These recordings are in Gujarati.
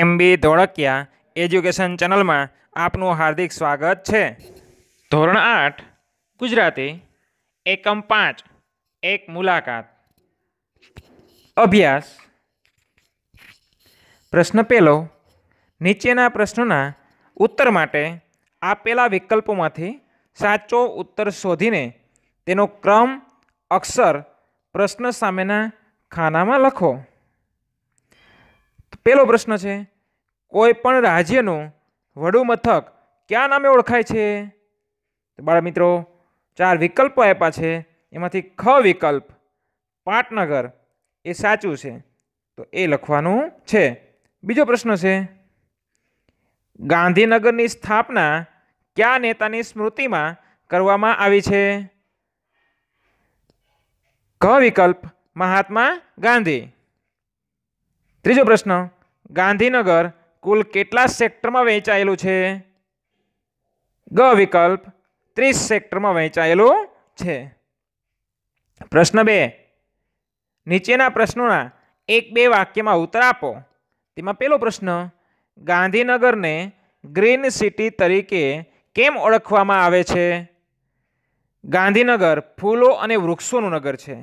એમ બી ધોળકિયા એજ્યુકેશન ચેનલમાં આપનું હાર્દિક સ્વાગત છે ધોરણ આઠ ગુજરાતી એકમ પાંચ એક મુલાકાત અભ્યાસ પ્રશ્ન પહેલો નીચેના પ્રશ્નોના ઉત્તર માટે આપેલા વિકલ્પોમાંથી સાચો ઉત્તર શોધીને તેનો ક્રમ અક્ષર પ્રશ્ન સામેના ખાનામાં લખો પહેલો પ્રશ્ન છે કોઈ પણ રાજ્યનું વડુ મથક ક્યાં નામે ઓળખાય છે તો બાળ મિત્રો ચાર વિકલ્પો આપ્યા છે એમાંથી ખ વિકલ્પ પાટનગર એ સાચું છે તો એ લખવાનું છે બીજો પ્રશ્ન છે ગાંધીનગરની સ્થાપના કયા નેતાની સ્મૃતિમાં કરવામાં આવી છે ક વિકલ્પ મહાત્મા ગાંધી ત્રીજો પ્રશ્ન ગાંધીનગર કુલ કેટલા સેક્ટરમાં વહેંચાયેલું છે ગ વિકલ્પ ત્રીસ સેક્ટરમાં વહેંચાયેલું છે પ્રશ્ન બે નીચેના પ્રશ્નોના એક બે વાક્યમાં ઉત્તર આપો તેમાં પહેલો પ્રશ્ન ગાંધીનગરને ગ્રીન સિટી તરીકે કેમ ઓળખવામાં આવે છે ગાંધીનગર ફૂલો અને વૃક્ષોનું નગર છે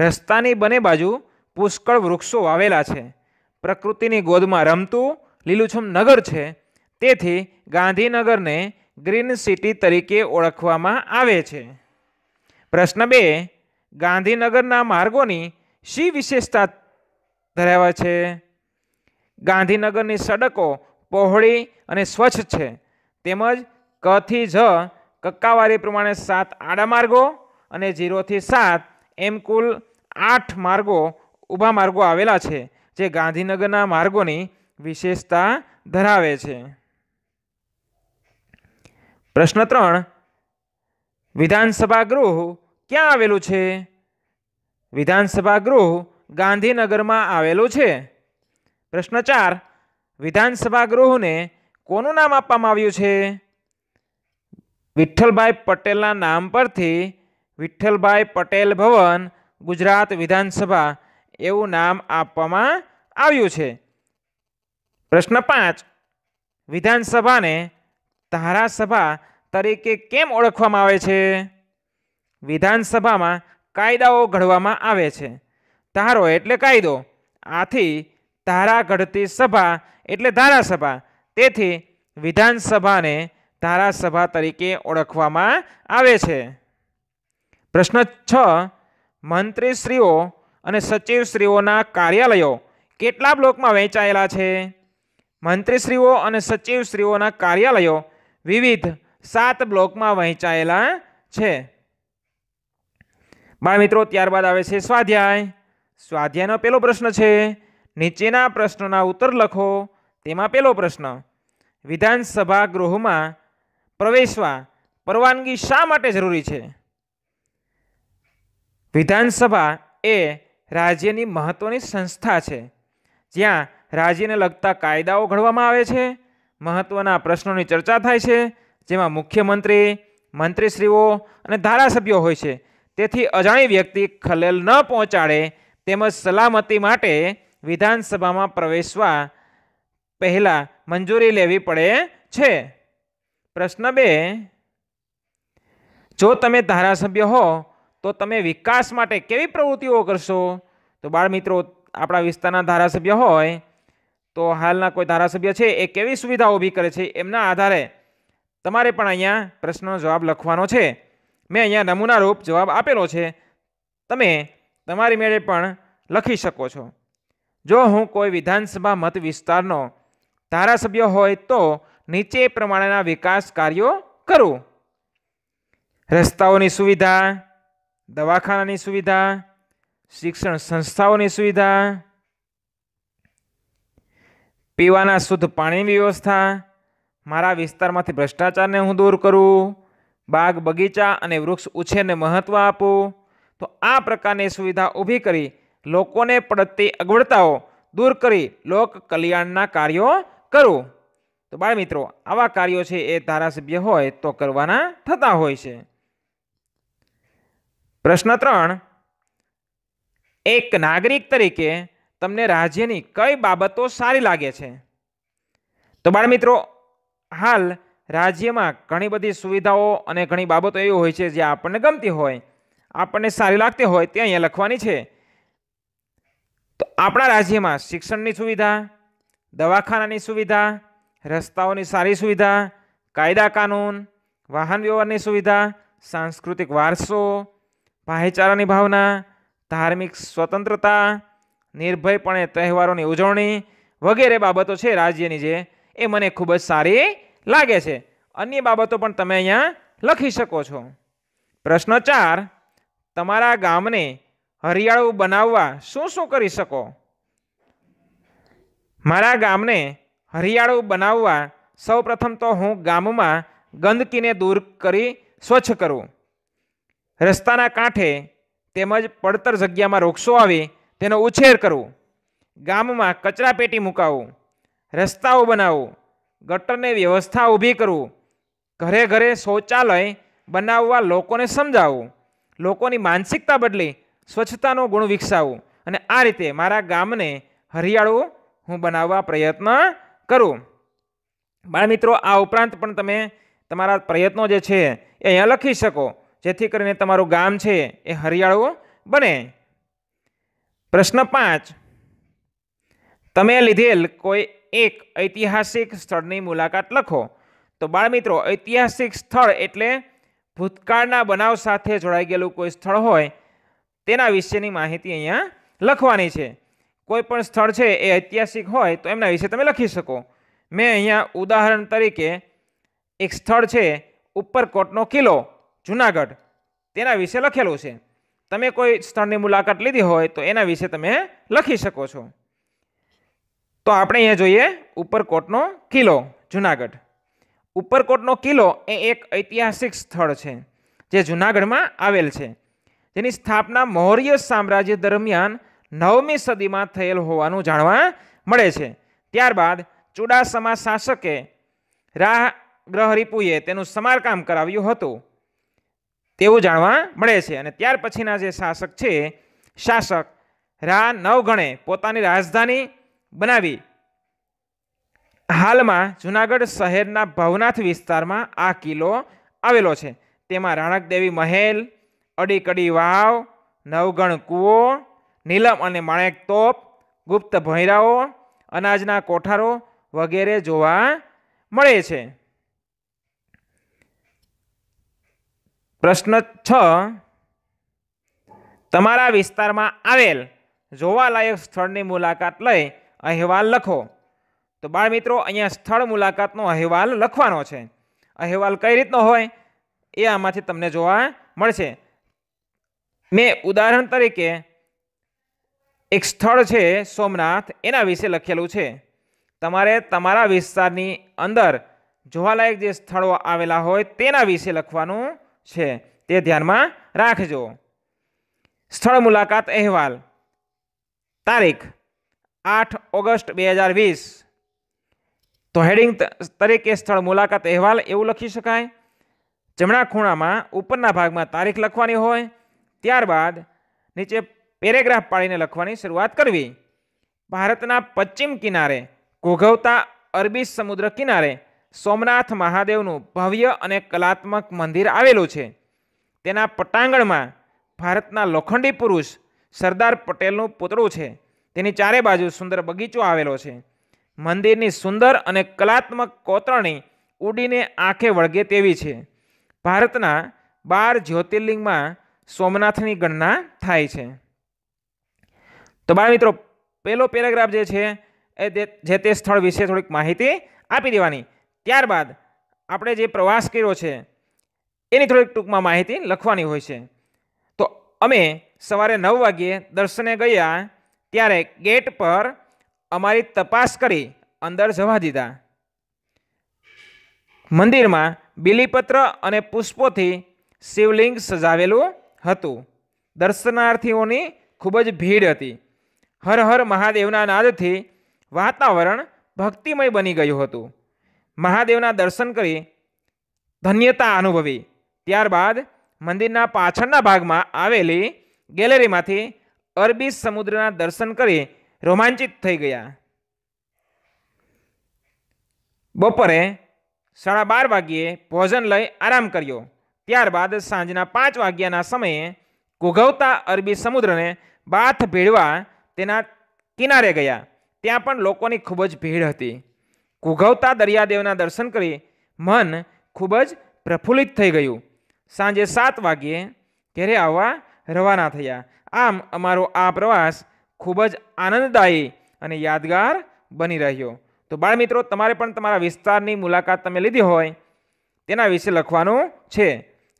રસ્તાની બંને બાજુ પુષ્કળ વૃક્ષો વાવેલા છે પ્રકૃતિની ગોદમાં રમતું લીલુંછમ નગર છે તેથી ગાંધીનગરને ગ્રીન સિટી તરીકે ઓળખવામાં આવે છે પ્રશ્ન બે ગાંધીનગરના માર્ગોની શી વિશેષતા ધરાવે છે ગાંધીનગરની સડકો પહોળી અને સ્વચ્છ છે તેમજ કથી જ કક્કાવારી પ્રમાણે સાત આડા માર્ગો અને ઝીરોથી સાત એમ કુલ આઠ માર્ગો ઊભા માર્ગો આવેલા છે જે ગાંધીનગરના માર્ગોની વિશેષતા ધરાવે છે પ્રશ્ન ત્રણ વિધાનસભા ગૃહ ક્યાં આવેલું છે વિધાનસભા ગૃહ ગાંધીનગરમાં આવેલું છે પ્રશ્ન ચાર વિધાનસભા ગૃહને કોનું નામ આપવામાં આવ્યું છે વિઠ્ઠલભાઈ પટેલના નામ પરથી વિઠ્ઠલભાઈ પટેલ ભવન ગુજરાત વિધાનસભા એવું નામ આપવામાં આવ્યું છે પ્રશ્ન પાંચ વિધાનસભાને ધારાસભા તરીકે કેમ ઓળખવામાં આવે છે વિધાનસભામાં કાયદાઓ ઘડવામાં આવે છે ધારો એટલે કાયદો આથી ધારા ઘડતી સભા એટલે ધારાસભા તેથી વિધાનસભાને ધારાસભા તરીકે ઓળખવામાં આવે છે પ્રશ્ન છ મંત્રીશ્રીઓ અને સચિવશ્રીઓના કાર્યાલયો કેટલા બ્લોકમાં વહેંચાયેલા છે મંત્રીશ્રીઓ અને સચિવશ્રીઓના કાર્યાલયો વિવિધ સાત બ્લોકમાં વહેંચાયેલા છે બાળ મિત્રો ત્યારબાદ આવે છે સ્વાધ્યાય સ્વાધ્યાયનો પહેલો પ્રશ્ન છે નીચેના પ્રશ્નોના ઉત્તર લખો તેમાં પેલો પ્રશ્ન વિધાનસભા ગૃહમાં પ્રવેશવા પરવાનગી શા માટે જરૂરી છે વિધાનસભા એ રાજ્યની મહત્ત્વની સંસ્થા છે જ્યાં રાજ્યને લગતા કાયદાઓ ઘડવામાં આવે છે મહત્ત્વના પ્રશ્નોની ચર્ચા થાય છે જેમાં મુખ્યમંત્રી મંત્રીશ્રીઓ અને ધારાસભ્યો હોય છે તેથી અજાણી વ્યક્તિ ખલેલ ન પહોંચાડે તેમજ સલામતી માટે વિધાનસભામાં પ્રવેશવા પહેલાં મંજૂરી લેવી પડે છે પ્રશ્ન બે જો તમે ધારાસભ્ય હો તો તમે વિકાસ માટે કેવી પ્રવૃત્તિઓ કરશો તો બાળમિત્રો આપણા વિસ્તારના ધારાસભ્ય હોય તો હાલના કોઈ ધારાસભ્ય છે એ કેવી સુવિધા ઊભી કરે છે એમના આધારે તમારે પણ અહીંયા પ્રશ્નનો જવાબ લખવાનો છે મેં અહીંયા નમૂનારૂપ જવાબ આપેલો છે તમે તમારી મેળે પણ લખી શકો છો જો હું કોઈ વિધાનસભા મત વિસ્તારનો ધારાસભ્ય હોય તો નીચે પ્રમાણેના વિકાસ કાર્યો કરું રસ્તાઓની સુવિધા દવાખાનાની સુવિધા શિક્ષણ સંસ્થાઓની સુવિધા પીવાના શુદ્ધ પાણીની વ્યવસ્થા મારા વિસ્તારમાંથી ભ્રષ્ટાચારને હું દૂર કરું બાગ બગીચા અને વૃક્ષ ઉછેરને મહત્ત્વ આપું તો આ પ્રકારની સુવિધા ઊભી કરી લોકોને પડતી અગવડતાઓ દૂર કરી લોક કલ્યાણના કાર્યો કરું તો બાળ મિત્રો આવા કાર્યો છે એ ધારાસભ્ય હોય તો કરવાના થતા હોય છે પ્રશ્ન ત્રણ એક નાગરિક તરીકે તમને રાજ્યની કઈ બાબતો સારી લાગે છે તો બાળમિત્રો હાલ રાજ્યમાં ઘણી બધી સુવિધાઓ અને ઘણી બાબતો એવી હોય છે જે આપણને ગમતી હોય આપણને સારી લાગતી હોય તે અહીંયા લખવાની છે તો આપણા રાજ્યમાં શિક્ષણની સુવિધા દવાખાનાની સુવિધા રસ્તાઓની સારી સુવિધા કાયદા કાનૂન વાહન વ્યવહારની સુવિધા સાંસ્કૃતિક વારસો ભાઈચારાની ભાવના ધાર્મિક સ્વતંત્રતા નિર્ભયપણે તહેવારોની ઉજવણી વગેરે બાબતો છે રાજ્યની જે એ મને ખૂબ જ સારી લાગે છે અન્ય બાબતો પણ તમે અહીંયા લખી શકો છો પ્રશ્ન ચાર તમારા ગામને હરિયાળું બનાવવા શું શું કરી શકો મારા ગામને હરિયાળું બનાવવા સૌપ્રથમ તો હું ગામમાં ગંદકીને દૂર કરી સ્વચ્છ કરું રસ્તાના કાંઠે તેમજ પડતર જગ્યામાં વૃક્ષો આવે તેનો ઉછેર કરવો ગામમાં કચરાપેટી મૂકાવો રસ્તાઓ બનાવો ગટરની વ્યવસ્થા ઊભી કરવું ઘરે ઘરે શૌચાલય બનાવવા લોકોને સમજાવવું લોકોની માનસિકતા બદલી સ્વચ્છતાનો ગુણ વિકસાવવું અને આ રીતે મારા ગામને હરિયાળું હું બનાવવા પ્રયત્ન કરું બાળ મિત્રો આ ઉપરાંત પણ તમે તમારા પ્રયત્નો જે છે એ અહીંયા લખી શકો જેથી કરીને તમારું ગામ છે એ હરિયાળું બને પ્રશ્ન પાંચ તમે લીધેલ કોઈ એક ઐતિહાસિક સ્થળની મુલાકાત લખો તો બાળમિત્રો ઐતિહાસિક સ્થળ એટલે ભૂતકાળના બનાવ સાથે જોડાઈ ગયેલું કોઈ સ્થળ હોય તેના વિશેની માહિતી અહીંયા લખવાની છે કોઈ પણ સ્થળ છે એ ઐતિહાસિક હોય તો એમના વિશે તમે લખી શકો મેં અહીંયા ઉદાહરણ તરીકે એક સ્થળ છે ઉપરકોટનો કિલ્લો જુનાગઢ તેના વિશે લખેલું છે તમે કોઈ સ્થળની મુલાકાત લીધી હોય તો એના વિશે તમે લખી શકો છો તો આપણે અહીંયા જોઈએ ઉપરકોટનો કિલ્લો જુનાગઢ ઉપરકોટનો કિલ્લો એ એક ઐતિહાસિક સ્થળ છે જે જુનાગઢમાં આવેલ છે જેની સ્થાપના મૌર્ય સામ્રાજ્ય દરમિયાન નવમી સદીમાં થયેલ હોવાનું જાણવા મળે છે ત્યારબાદ ચુડાસમા શાસકે રાહ ગ્રહરીપુએ તેનું સમારકામ કરાવ્યું હતું તેવું જાણવા મળે છે અને ત્યાર પછીના જે શાસક છે શાસક રા નવગણે પોતાની રાજધાની બનાવી હાલમાં જુનાગઢ શહેરના ભવનાથ વિસ્તારમાં આ કિલ્લો આવેલો છે તેમાં રાણકદેવી મહેલ અડીકડી વાવ નવગણ કૂવો નીલમ અને માણેક તોપ ગુપ્ત ભૈરાઓ અનાજના કોઠારો વગેરે જોવા મળે છે પ્રશ્ન છ તમારા વિસ્તારમાં આવેલ જોવાલાયક સ્થળની મુલાકાત લઈ અહેવાલ લખો તો બાળ મિત્રો અહીંયા સ્થળ મુલાકાતનો અહેવાલ લખવાનો છે અહેવાલ કઈ રીતનો હોય એ આમાંથી તમને જોવા મળશે મેં ઉદાહરણ તરીકે એક સ્થળ છે સોમનાથ એના વિશે લખેલું છે તમારે તમારા વિસ્તારની અંદર જોવાલાયક જે સ્થળો આવેલા હોય તેના વિશે લખવાનું છે તે ધ્યાનમાં રાખજો સ્થળ મુલાકાત અહેવાલ તારીખ આઠ ઓગસ્ટ બે હજાર વીસ તો હેડિંગ તરીકે સ્થળ મુલાકાત અહેવાલ એવું લખી શકાય જમણા ખૂણામાં ઉપરના ભાગમાં તારીખ લખવાની હોય ત્યારબાદ નીચે પેરેગ્રાફ પાડીને લખવાની શરૂઆત કરવી ભારતના પશ્ચિમ કિનારે ઘોઘવતા અરબી સમુદ્ર કિનારે સોમનાથ મહાદેવનું ભવ્ય અને કલાત્મક મંદિર આવેલું છે તેના પટાંગણમાં ભારતના લોખંડી પુરુષ સરદાર પટેલનું પૂતળું છે તેની ચારે બાજુ સુંદર બગીચો આવેલો છે મંદિરની સુંદર અને કલાત્મક કોતરણી ઉડીને આંખે વળગે તેવી છે ભારતના બાર જ્યોતિર્લિંગમાં સોમનાથની ગણના થાય છે તો બાળ મિત્રો પહેલો પેરેગ્રાફ જે છે એ જે તે સ્થળ વિશે થોડીક માહિતી આપી દેવાની ત્યારબાદ આપણે જે પ્રવાસ કર્યો છે એની થોડીક ટૂંકમાં માહિતી લખવાની હોય છે તો અમે સવારે નવ વાગ્યે દર્શને ગયા ત્યારે ગેટ પર અમારી તપાસ કરી અંદર જવા દીધા મંદિરમાં બિલીપત્ર અને પુષ્પોથી શિવલિંગ સજાવેલું હતું દર્શનાર્થીઓની ખૂબ જ ભીડ હતી હર હર મહાદેવના નાદથી વાતાવરણ ભક્તિમય બની ગયું હતું મહાદેવના દર્શન કરી ધન્યતા અનુભવી ત્યારબાદ મંદિરના પાછળના ભાગમાં આવેલી ગેલેરીમાંથી અરબી સમુદ્રના દર્શન કરી રોમાંચિત થઈ ગયા બપોરે સાડા બાર વાગ્યે ભોજન લઈ આરામ કર્યો ત્યારબાદ સાંજના પાંચ વાગ્યાના સમયે ઘોઘવતા અરબી સમુદ્રને બાથ ભેળવા તેના કિનારે ગયા ત્યાં પણ લોકોની ખૂબ જ ભીડ હતી કુઘવતા દરિયાદેવના દર્શન કરી મન ખૂબ જ પ્રફુલ્લિત થઈ ગયું સાંજે સાત વાગ્યે ઘેરે આવવા રવાના થયા આમ અમારો આ પ્રવાસ ખૂબ જ આનંદદાયી અને યાદગાર બની રહ્યો તો બાળમિત્રો તમારે પણ તમારા વિસ્તારની મુલાકાત તમે લીધી હોય તેના વિશે લખવાનું છે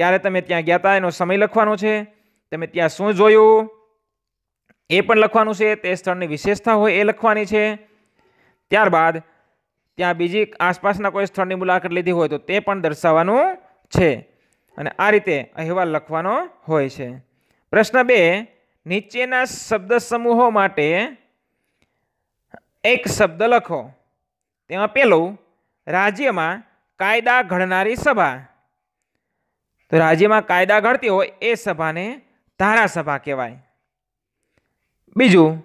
ક્યારે તમે ત્યાં ગયા હતા એનો સમય લખવાનો છે તમે ત્યાં શું જોયું એ પણ લખવાનું છે તે સ્થળની વિશેષતા હોય એ લખવાની છે ત્યારબાદ ત્યાં બીજી આસપાસના કોઈ સ્થળની મુલાકાત લીધી હોય તો તે પણ દર્શાવવાનું છે અને આ રીતે અહેવાલ લખવાનો હોય છે પ્રશ્ન બે નીચેના શબ્દ સમૂહો માટે એક શબ્દ લખો તેમાં પહેલું રાજ્યમાં કાયદા ઘડનારી સભા તો રાજ્યમાં કાયદા ઘડતી હોય એ સભાને ધારાસભા કહેવાય બીજું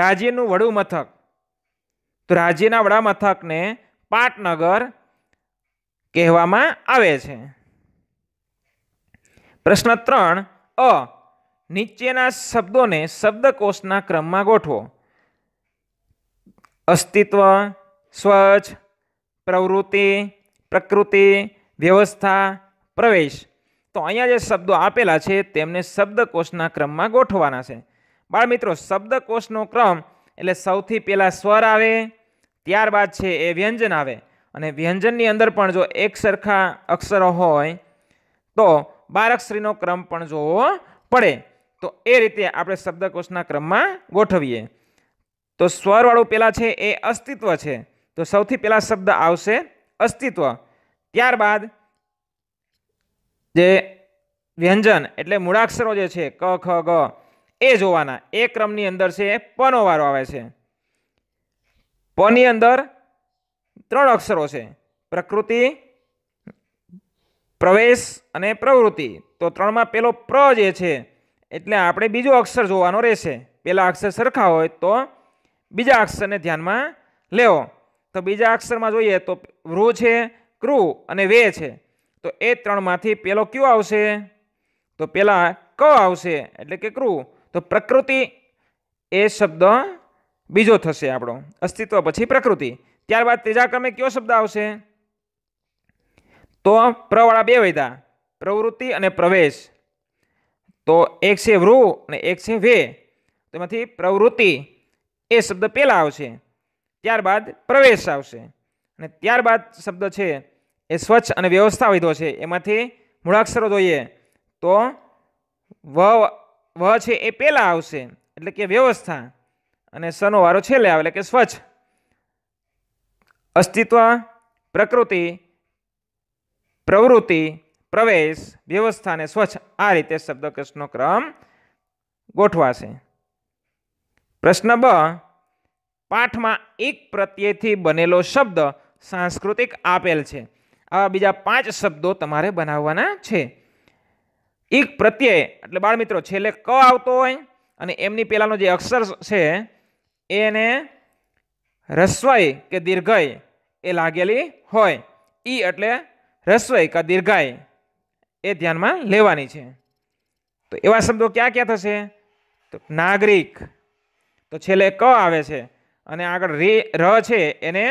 રાજ્યનું વડું મથક રાજ્યના વડામથકને પાટનગર કહેવામાં આવે છે પ્રશ્ન ત્રણ અ નીચેના શબ્દોને શબ્દકોષના ક્રમમાં ગોઠવો અસ્તિત્વ સ્વચ્છ પ્રવૃત્તિ પ્રકૃતિ વ્યવસ્થા પ્રવેશ તો અહીંયા જે શબ્દો આપેલા છે તેમને શબ્દકોષના ક્રમમાં ગોઠવાના છે બાળમિત્રો શબ્દકોષનો ક્રમ એટલે સૌથી પહેલાં સ્વર આવે ત્યારબાદ છે એ વ્યંજન આવે અને વ્યંજનની અંદર પણ જો એક સરખા અક્ષરો હોય તો બારક્ષરીનો ક્રમ પણ જોવો પડે તો એ રીતે આપણે શબ્દકોશના ક્રમમાં ગોઠવીએ તો સ્વરવાળું પહેલાં છે એ અસ્તિત્વ છે તો સૌથી પહેલાં શબ્દ આવશે અસ્તિત્વ ત્યારબાદ જે વ્યંજન એટલે મૂળાક્ષરો જે છે ક ખ ગ એ જોવાના એ ક્રમની અંદર છે પનો વારો આવે છે પની અંદર ત્રણ અક્ષરો છે પ્રકૃતિ પ્રવેશ અને પ્રવૃત્તિ તો ત્રણમાં પેલો પ્ર જે છે એટલે આપણે બીજો અક્ષર જોવાનો રહેશે પહેલા અક્ષર સરખા હોય તો બીજા અક્ષરને ધ્યાનમાં લેવો તો બીજા અક્ષરમાં જોઈએ તો વૃ છે ક્રુ અને વે છે તો એ ત્રણમાંથી પેલો કયો આવશે તો પહેલાં ક આવશે એટલે કે ક્રુ તો પ્રકૃતિ એ શબ્દ બીજો થશે આપણો અસ્તિત્વ પછી પ્રકૃતિ ત્યારબાદ ત્રીજા ક્રમે કયો શબ્દ આવશે તો પ્રવાળા બે વૈધા પ્રવૃત્તિ અને પ્રવેશ તો એક છે વૃ અને એક છે વે તેમાંથી પ્રવૃત્તિ એ શબ્દ પહેલાં આવશે ત્યારબાદ પ્રવેશ આવશે અને ત્યારબાદ શબ્દ છે એ સ્વચ્છ અને વ્યવસ્થા વૈધો છે એમાંથી મૂળાક્ષરો જોઈએ તો વ વ છે એ પહેલાં આવશે એટલે કે વ્યવસ્થા અને સનો છેલ્લે આવે એટલે કે સ્વચ્છ અસ્તિત્વ પ્રકૃતિ પ્રવૃત્તિ પ્રવેશ વ્યવસ્થા અને સ્વચ્છ આ રીતે શબ્દ શબ્દકોશનો ક્રમ ગોઠવાશે પ્રશ્ન બ પાઠમાં એક પ્રત્યયથી બનેલો શબ્દ સાંસ્કૃતિક આપેલ છે આવા બીજા પાંચ શબ્દો તમારે બનાવવાના છે એક પ્રત્યય એટલે બાળમિત્રો છેલ્લે ક આવતો હોય અને એમની પહેલાંનો જે અક્ષર છે એને રસ્વાઈ કે દીર્ઘય એ લાગેલી હોય ઈ એટલે રસ્વાઈ કે દીર્ઘાય એ ધ્યાનમાં લેવાની છે તો એવા શબ્દો ક્યાં ક્યાં થશે તો નાગરિક તો છેલ્લે ક આવે છે અને આગળ રે ર છે એને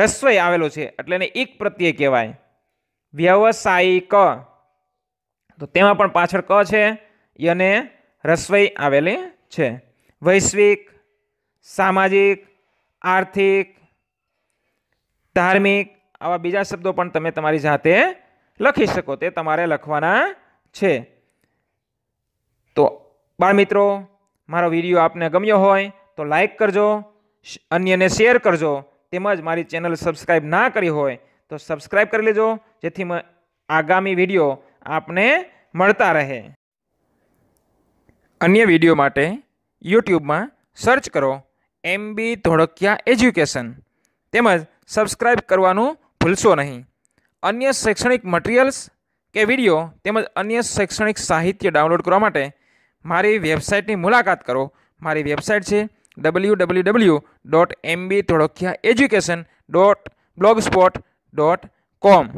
રસ્વય આવેલો છે એટલે એને એક પ્રત્યે કહેવાય વ્યવસાયિક તો તેમાં પણ પાછળ ક છે અને રસ્વય આવેલી છે વૈશ્વિક સામાજિક આર્થિક ધાર્મિક આવા બીજા શબ્દો પણ તમે તમારી જાતે લખી શકો તે તમારે લખવાના છે તો બાળમિત્રો મારો વિડીયો આપને ગમ્યો હોય તો લાઈક કરજો અન્યને શેર કરજો તેમજ મારી ચેનલ સબસ્ક્રાઈબ ના કરી હોય તો સબસ્ક્રાઈબ કરી લેજો જેથી આગામી વિડીયો આપને મળતા રહે અન્ય વિડીયો માટે યુટ્યુબમાં સર્ચ કરો એમ બી ધોળકિયા એજ્યુકેશન તેમજ સબસ્ક્રાઇબ કરવાનું ભૂલશો નહીં અન્ય શૈક્ષણિક મટીરિયલ્સ કે વિડીયો તેમજ અન્ય શૈક્ષણિક સાહિત્ય ડાઉનલોડ કરવા માટે મારી વેબસાઇટની મુલાકાત કરો મારી વેબસાઇટ છે W W W dot M B Dholakiya education dot blogspot dot કોમ